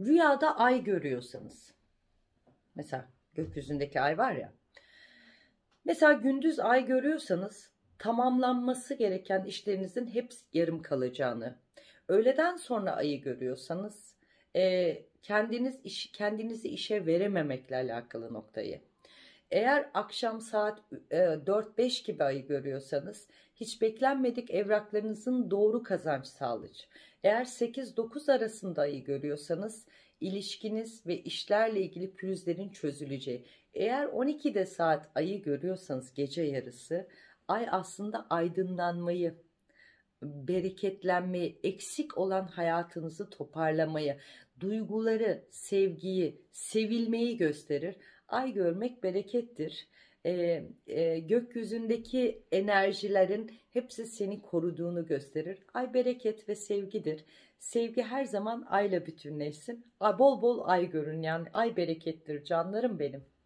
Rüyada ay görüyorsanız. Mesela gökyüzündeki ay var ya. Mesela gündüz ay görüyorsanız tamamlanması gereken işlerinizin hepsi yarım kalacağını. Öğleden sonra ayı görüyorsanız e, kendiniz iş, kendinizi işe verememekle alakalı noktayı. Eğer akşam saat 4-5 e, gibi ayı görüyorsanız hiç beklenmedik evraklarınızın doğru kazanç sağlayıcı. Eğer 8-9 arasında ayı görüyorsanız ilişkiniz ve işlerle ilgili pürüzlerin çözüleceği. Eğer 12'de saat ayı görüyorsanız gece yarısı ay aslında aydınlanmayı, bereketlenmeyi, eksik olan hayatınızı toparlamayı, duyguları, sevgiyi, sevilmeyi gösterir ay görmek berekettir. E, e, gökyüzündeki enerjilerin hepsi seni koruduğunu gösterir. Ay bereket ve sevgidir. Sevgi her zaman ayla bütünleşsin. Ay, bol bol ay görün yani ay berekettir canlarım benim.